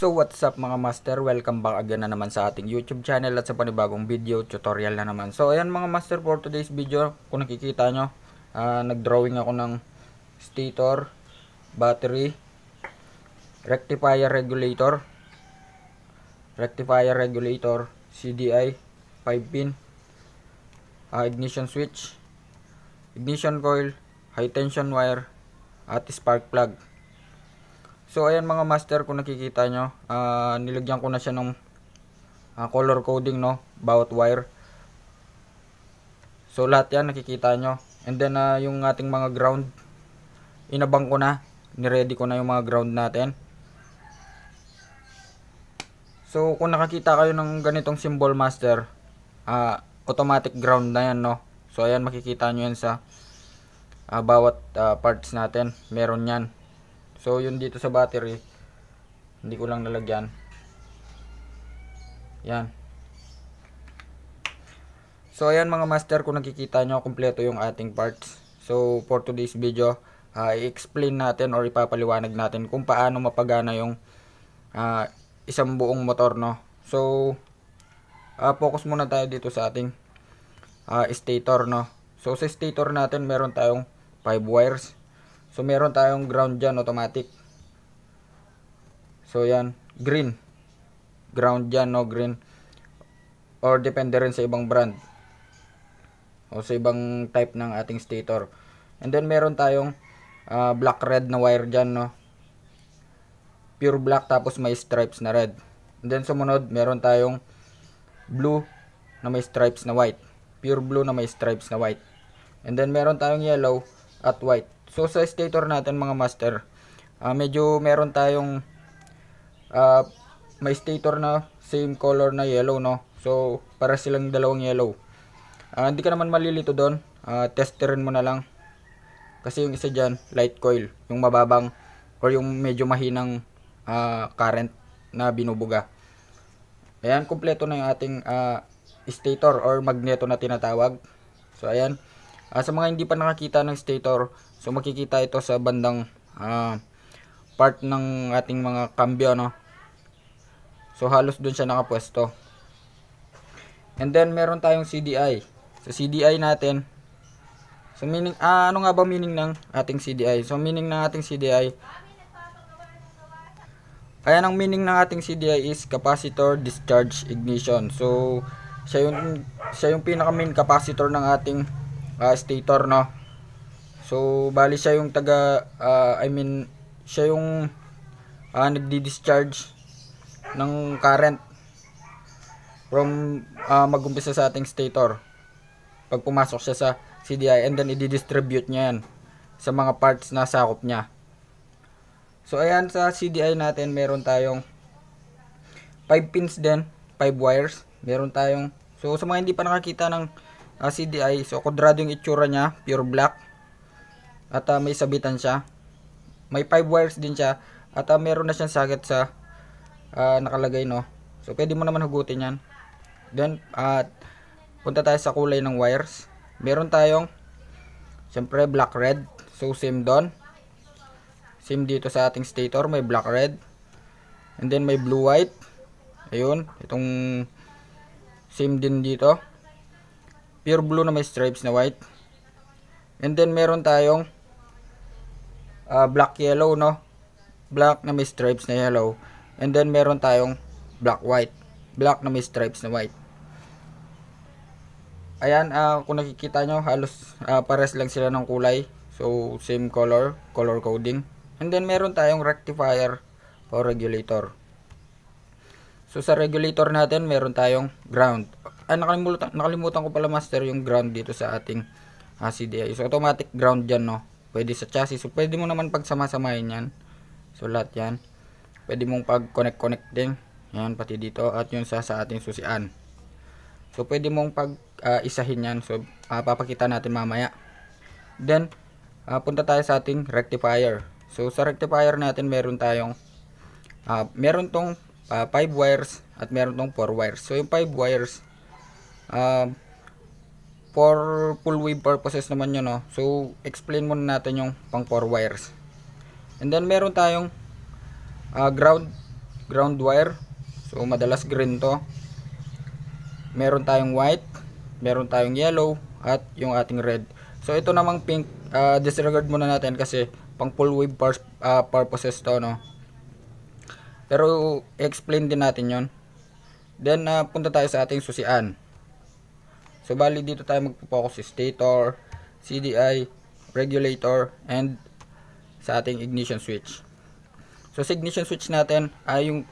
So what's up mga master, welcome back again na naman sa ating YouTube channel at sa panibagong video tutorial na naman. So ayan mga master for today's video, kung nakikita nyo, uh, nagdrawing ako ng stator, battery, rectifier regulator, rectifier regulator, CDI, 5 pin, uh, ignition switch, ignition coil, high tension wire, at spark plug. So ayan mga master kung nakikita nyo, uh, nilagyan ko na siya ng uh, ah, color coding no, bawat wire. So lahat yan nakikita nyo. And then uh, yung ating mga ground, inabang ko na, niready ko na yung mga ground natin. So kung nakakita kayo ng ganitong symbol master, uh, automatic ground na yan no. So ayan makikita nyo yan sa uh, bawat uh, parts natin, meron yan. So yun dito sa battery, hindi ko lang nalagyan. Yan. So ayan mga master, kung nakikita nyo, kumpleto yung ating parts. So for today's video, uh, i-explain natin or ipapaliwanag natin kung paano mapagana yung uh, isang buong motor no. So uh, focus muna tayo dito sa ating uh, stator no. So sa stator natin meron tayong 5 wires. So, meron tayong ground dyan, automatic. So, yan. Green. Ground dyan, no? Green. Or, depende rin sa ibang brand. O sa ibang type ng ating stator. And then, meron tayong uh, ah, black-red na wire dyan, no? Pure black, tapos may stripes na red. And then, sumunod, meron tayong blue na may stripes na white. Pure blue na may stripes na white. And then, meron tayong yellow at white. So sa stator natin mga master, uh, medyo meron tayong uh, may stator na same color na yellow no. So para silang dalawang yellow. Uh, hindi ka naman malilito doon. Uh, testerin mo na lang. Kasi yung isa dyan, light coil. Yung mababang or yung medyo mahinang uh, current na binubuga. Ayan, kumpleto na yung ating uh, stator or magneto na tinatawag. So, ayan. Uh, sa mga hindi pa nakakita ng stator, So makikita ito sa bandang uh, part ng ating mga kambyo no. So halos doon siya nakapwesto. And then meron tayong CDI. So CDI natin. So meaning ah, ano nga ba meaning ng ating CDI? So meaning ng ating CDI kaya ang meaning ng ating CDI is capacitor discharge ignition. So siya yung siya yung pinaka main capacitor ng ating uh, stator no. So, bali siya yung taga, uh, I mean, siya yung uh, nagdi-discharge ng current from uh, mag-umpisa sa ating stator. Pag pumasok siya sa CDI and then i-distribute niya yan sa mga parts na sakop niya. So, ayan sa CDI natin, meron tayong 5 pins din, 5 wires. Meron tayong, so sa mga hindi pa nakakita ng uh, CDI, so kudrado yung itsura niya, pure black at uh, may sabitan siya. May 5 wires din siya at uh, meron na siyang socket sa uh, nakalagay no. So pwede mo naman hugutin 'yan. Then at uh, punta tayo sa kulay ng wires. Meron tayong syempre black red. So same doon. Same dito sa ating stator, may black red. And then may blue white. Ayun, itong same din dito. Pure blue na may stripes na white. And then meron tayong uh, black yellow no black na may stripes na yellow and then meron tayong black white black na may stripes na white ayan uh, kung nakikita nyo halos uh, pares lang sila ng kulay so same color color coding and then meron tayong rectifier for regulator so sa regulator natin meron tayong ground ah, nakalimutan, nakalimutan ko pala master yung ground dito sa ating uh, CDI so automatic ground dyan no pwede sa chassis. So, pwede mo naman pagsama-samahin yan. So, lahat yan. Pwede mong pag-connect-connect din. Yan, pati dito. At yun sa, sa ating susian. So, pwede mong pag-isahin ah, uh, yan. So, uh, papakita natin mamaya. Then, uh, punta tayo sa ating rectifier. So, sa rectifier natin, meron tayong uh, meron tong uh, 5 wires at meron tong 4 wires. So, yung 5 wires, uh, for full wave purposes naman yun no? so explain muna natin yung pang 4 wires and then meron tayong uh, ground ground wire so madalas green to meron tayong white meron tayong yellow at yung ating red so ito namang pink uh, disregard muna natin kasi pang full wave pur uh, purposes to no pero explain din natin yon then uh, punta tayo sa ating susian So, bali dito tayo mag focus stator, CDI, regulator, and sa ating ignition switch. So, sa ignition switch natin ay yung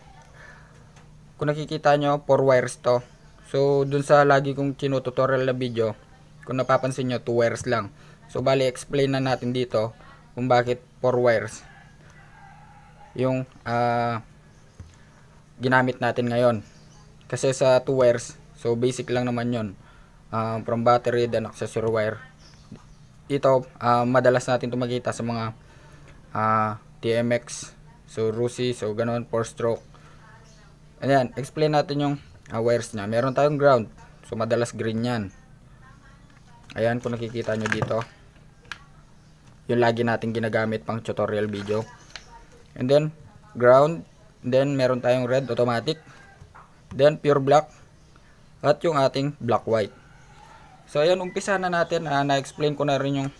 kung nakikita nyo, 4 wires to. So, dun sa lagi kong tinututorial na video, kung napapansin nyo, 2 wires lang. So, bali, explain na natin dito kung bakit 4 wires yung uh, ginamit natin ngayon. Kasi sa 2 wires, so basic lang naman yon uh, from battery then accessory wire ito uh, madalas natin ito makita sa mga uh, ah, TMX so Rusi so ganoon 4 stroke ayan explain natin yung uh, wires nya meron tayong ground so madalas green yan ayan kung nakikita nyo dito yung lagi natin ginagamit pang tutorial video and then ground then meron tayong red automatic then pure black at yung ating black white So ayan, umpisa na natin. Uh, Na-explain ko na rin yung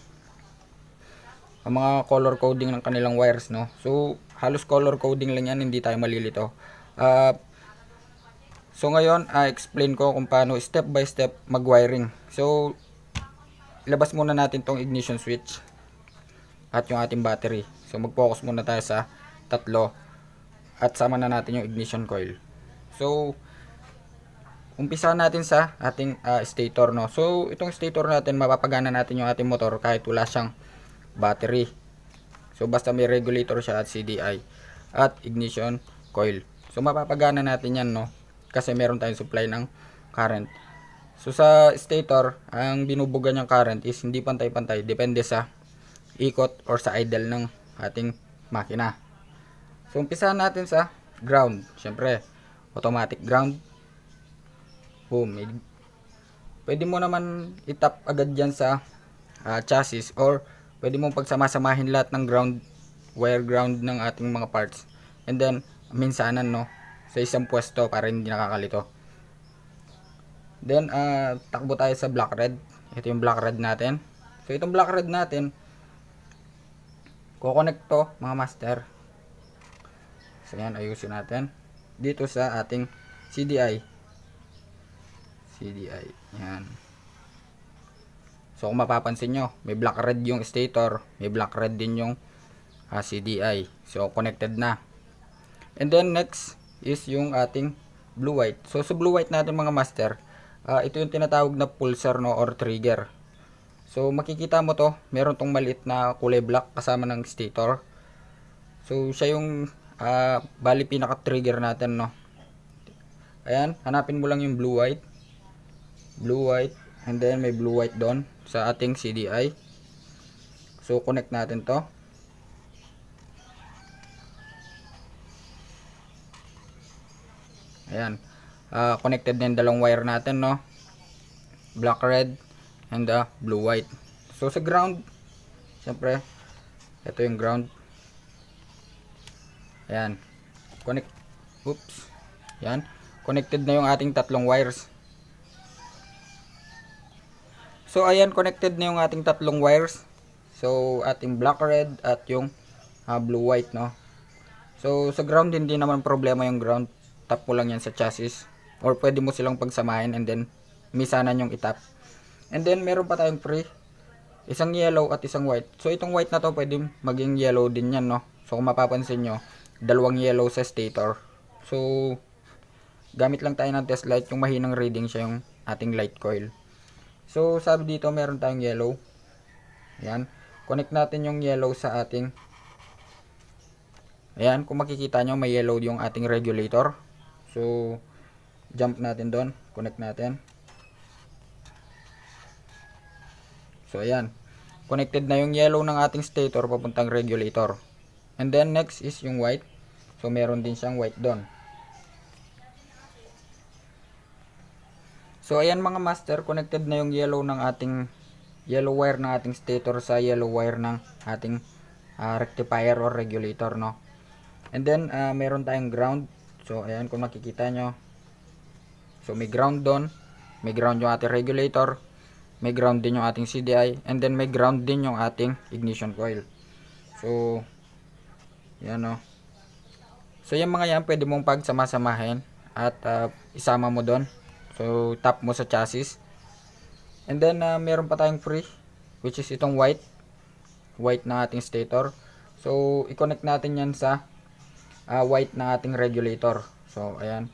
ang mga color coding ng kanilang wires, no? So, halos color coding lang yan, hindi tayo malilito. Uh, so, ngayon, uh, explain ko kung paano step by step mag-wiring. So, labas muna natin tong ignition switch at yung ating battery. So, mag-focus muna tayo sa tatlo at sama na natin yung ignition coil. So, umpisa natin sa ating uh, stator no. So itong stator natin mapapagana natin yung ating motor kahit wala siyang battery. So basta may regulator siya at CDI at ignition coil. So mapapagana natin 'yan no kasi meron tayong supply ng current. So sa stator, ang binubuga niyang current is hindi pantay-pantay depende sa ikot or sa idle ng ating makina. So umpisahan natin sa ground. Siyempre, automatic ground home. Pwede mo naman itap agad dyan sa uh, chassis or pwede mong pagsamasamahin lahat ng ground wire ground ng ating mga parts. And then, minsanan no, sa isang pwesto para hindi nakakalito. Then, uh, takbo tayo sa black red. Ito yung black red natin. So, itong black red natin, kukonect to mga master. So, yan, ayusin natin dito sa ating CDI. CDI. Yan. So kung mapapansin nyo, may black red yung stator, may black red din yung uh, ah, CDI. So connected na. And then next is yung ating blue white. So sa blue white natin mga master, uh, ito yung tinatawag na pulsar no or trigger. So makikita mo to, meron tong maliit na kulay black kasama ng stator. So siya yung uh, bali pinaka trigger natin no. Ayan, hanapin mo lang yung blue white blue white and then may blue white doon sa ating CDI so connect natin to ayan uh, connected na yung dalawang wire natin no black red and uh, blue white so sa ground syempre ito yung ground ayan connect oops ayan connected na yung ating tatlong wires So ayan connected na yung ating tatlong wires. So ating black red at yung uh, blue white no. So sa ground hindi naman problema yung ground. Tap mo lang yan sa chassis or pwede mo silang pagsamahin and then misanan yung itap. And then meron pa tayong free isang yellow at isang white. So itong white na to pwede maging yellow din yan no. So kung mapapansin nyo dalawang yellow sa stator. So gamit lang tayo ng test light yung mahinang reading siya yung ating light coil. So, sabi dito, meron tayong yellow. Ayan. Connect natin yung yellow sa ating Ayan, kung makikita nyo, may yellow yung ating regulator. So, jump natin doon. Connect natin. So, ayan. Connected na yung yellow ng ating stator papuntang regulator. And then, next is yung white. So, meron din siyang white doon. So ayan mga master, connected na yung yellow ng ating yellow wire ng ating stator sa yellow wire ng ating uh, rectifier or regulator no. And then uh, meron tayong ground. So ayan kung makikita nyo. So may ground doon, may ground yung ating regulator, may ground din yung ating CDI and then may ground din yung ating ignition coil. So yan no. So yung mga yan pwede mong pagsamasamahin at uh, isama mo doon So, tap mo sa chassis. And then, uh, meron pa tayong free, which is itong white. White na ating stator. So, i-connect natin yan sa uh, white na ating regulator. So, ayan.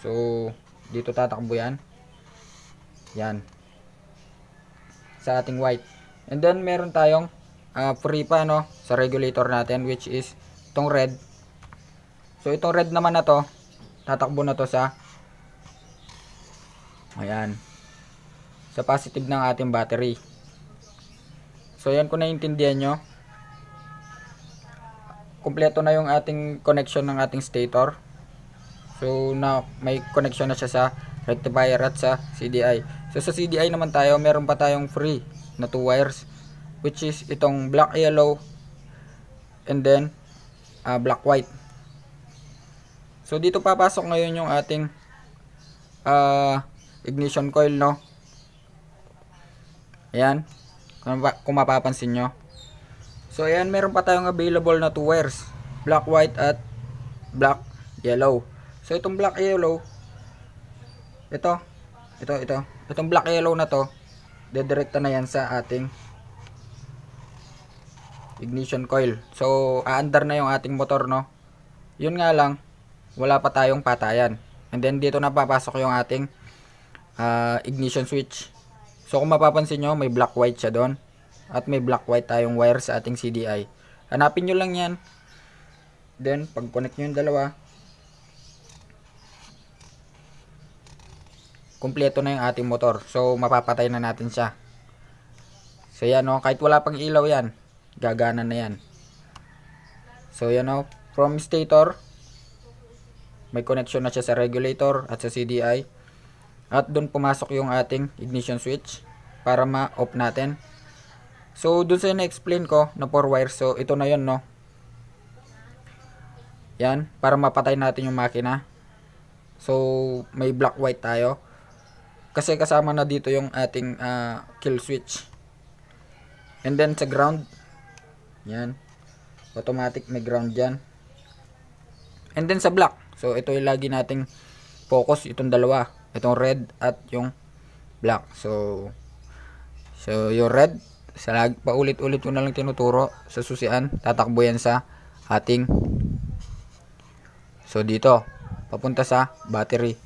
So, dito tatakbo yan. Yan. Sa ating white. And then, meron tayong uh, free pa, no? Sa regulator natin, which is itong red. So ito red naman na to, tatakbo na to sa Ayan. Sa positive ng ating battery. So yan na intindihan nyo. Kumpleto na yung ating connection ng ating stator. So na may connection na siya sa rectifier at sa CDI. So sa CDI naman tayo, meron pa tayong free na 2 wires which is itong black yellow and then uh, black white. So dito papasok ngayon yung ating uh, ignition coil no. Ayan. Kung mapapansin nyo. So ayan meron pa tayong available na two wires. Black white at black yellow. So itong black yellow ito ito ito itong black yellow na to dedirekta na yan sa ating ignition coil so aandar na yung ating motor no yun nga lang wala pa tayong patayan. And then dito napapasok yung ating uh, ignition switch. So kung mapapansin nyo, may black white siya doon. At may black white tayong wire sa ating CDI. Hanapin nyo lang yan. Then pag connect nyo yung dalawa. Kumpleto na yung ating motor. So mapapatay na natin siya. So yan o, oh. kahit wala pang ilaw yan. Gagana na yan. So yan o, oh. from stator may connection na siya sa regulator at sa CDI. At doon pumasok yung ating ignition switch para ma-off natin. So, doon sa na-explain ko na 4 wire. So, ito na yon no. Yan, para mapatay natin yung makina. So, may black white tayo. Kasi kasama na dito yung ating uh, kill switch. And then sa ground, yan. Automatic may ground dyan. And then sa black, So, ito yung lagi nating focus, itong dalawa. Itong red at yung black. So, so yung red, sa lag, paulit-ulit ko na lang tinuturo sa susian. Tatakbo yan sa ating So, dito, papunta sa battery.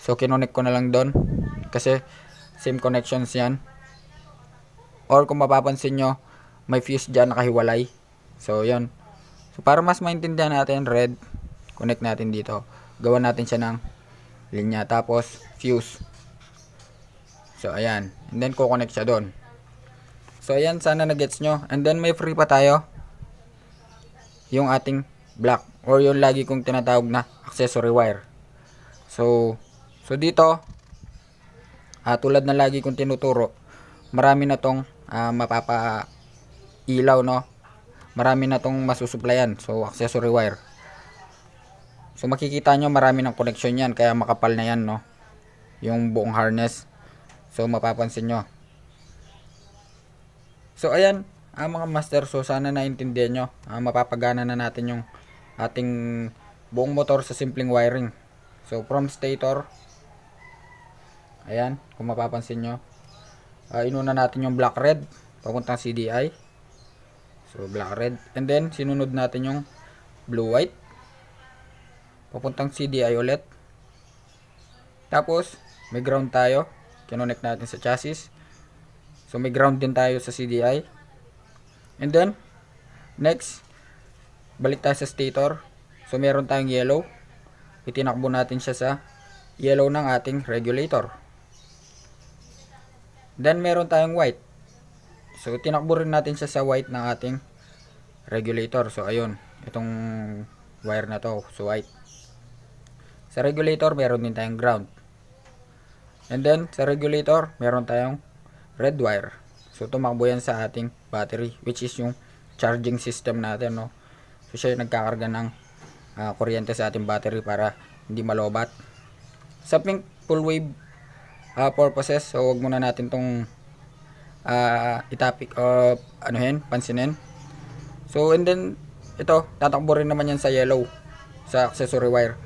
So, kinonek ko na lang doon. Kasi, same connections yan. Or, kung mapapansin nyo, may fuse dyan nakahiwalay. So, yon So, para mas maintindihan natin, red, connect natin dito. Gawa natin siya ng linya. Tapos, fuse. So, ayan. And then, kukonect siya doon. So, ayan. Sana na-gets nyo. And then, may free pa tayo. Yung ating black Or yung lagi kong tinatawag na accessory wire. So, so dito, ah, tulad na lagi kong tinuturo, marami na tong ah, mapapa ilaw, no? Marami na tong masusuplayan. So, accessory wire. So makikita nyo marami ng connection yan kaya makapal na yan no. Yung buong harness. So mapapansin nyo. So ayan ang ah, mga master so sana naintindihan nyo. Ah, mapapagana na natin yung ating buong motor sa simpleng wiring. So from stator ayan kung mapapansin nyo uh, inuna natin yung black red papuntang CDI so black red and then sinunod natin yung blue white papuntang CDI ulit. Tapos, may ground tayo. Kinonect natin sa chassis. So, may ground din tayo sa CDI. And then, next, balik tayo sa stator. So, meron tayong yellow. Itinakbo natin siya sa yellow ng ating regulator. Then, meron tayong white. So, tinakbo rin natin siya sa white ng ating regulator. So, ayun. Itong wire na to. So, white. Sa regulator, meron din tayong ground. And then, sa regulator, meron tayong red wire. So, tumakbo yan sa ating battery, which is yung charging system natin, no? So, siya yung nagkakarga ng uh, kuryente sa ating battery para hindi malobat. Sa pink full wave uh, purposes, so wag muna natin tong uh, ah, itapik o uh, anuhin, pansinin. So, and then, ito, tatakbo rin naman yan sa yellow, sa accessory wire.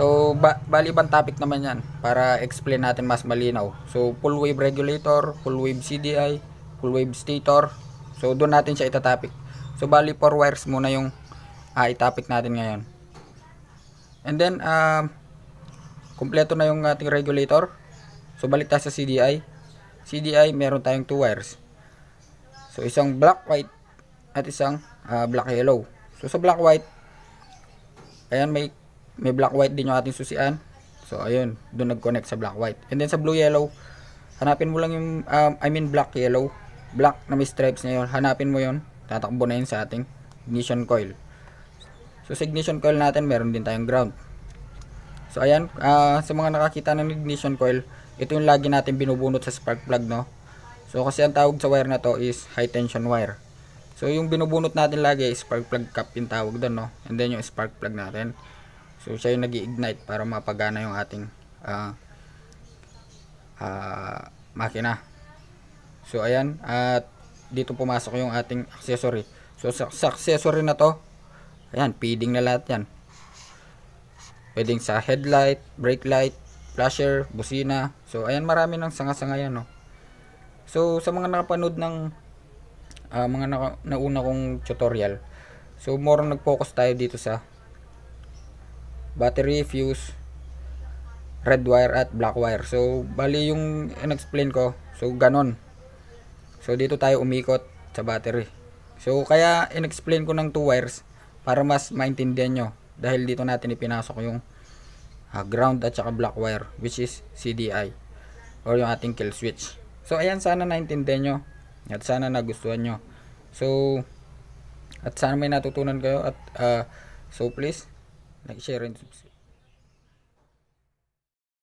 So, ba bali bang topic naman yan para explain natin mas malinaw. So, full wave regulator, full wave CDI, full wave stator. So, doon natin siya itatopic. So, bali four wires muna yung uh, ah, topic natin ngayon. And then, uh, kumpleto na yung ating regulator. So, balik tayo sa CDI. CDI, meron tayong 2 wires. So, isang black white at isang uh, black yellow. So, sa black white, ayan, may may black white din yung ating susian so ayun doon nag-connect sa black white and then sa blue yellow hanapin mo lang yung um, I mean black yellow black na may stripes na yun hanapin mo yun tatakbo na yun sa ating ignition coil so sa ignition coil natin meron din tayong ground so ayan uh, sa mga nakakita ng ignition coil ito yung lagi natin binubunot sa spark plug no so kasi ang tawag sa wire na to is high tension wire So, yung binubunot natin lagi, spark plug cap yung tawag doon, no? And then, yung spark plug natin. So siya yung nag-ignite para mapagana yung ating uh, uh, makina. So ayan at dito pumasok yung ating accessory. So sa, sa accessory na to, ayan feeding na lahat yan. Pwedeng sa headlight, brake light, flasher, busina. So ayan marami ng sanga-sanga yan no. So sa mga nakapanood ng uh, mga naka, nauna kong tutorial, so more nag-focus tayo dito sa battery, fuse, red wire at black wire. So, bali yung in-explain ko. So, ganon. So, dito tayo umikot sa battery. So, kaya in-explain ko ng two wires para mas maintindihan nyo. Dahil dito natin ipinasok yung uh, ground at saka black wire which is CDI or yung ating kill switch. So, ayan sana naintindihan nyo at sana nagustuhan nyo. So, at sana may natutunan kayo at uh, so please Nag-share and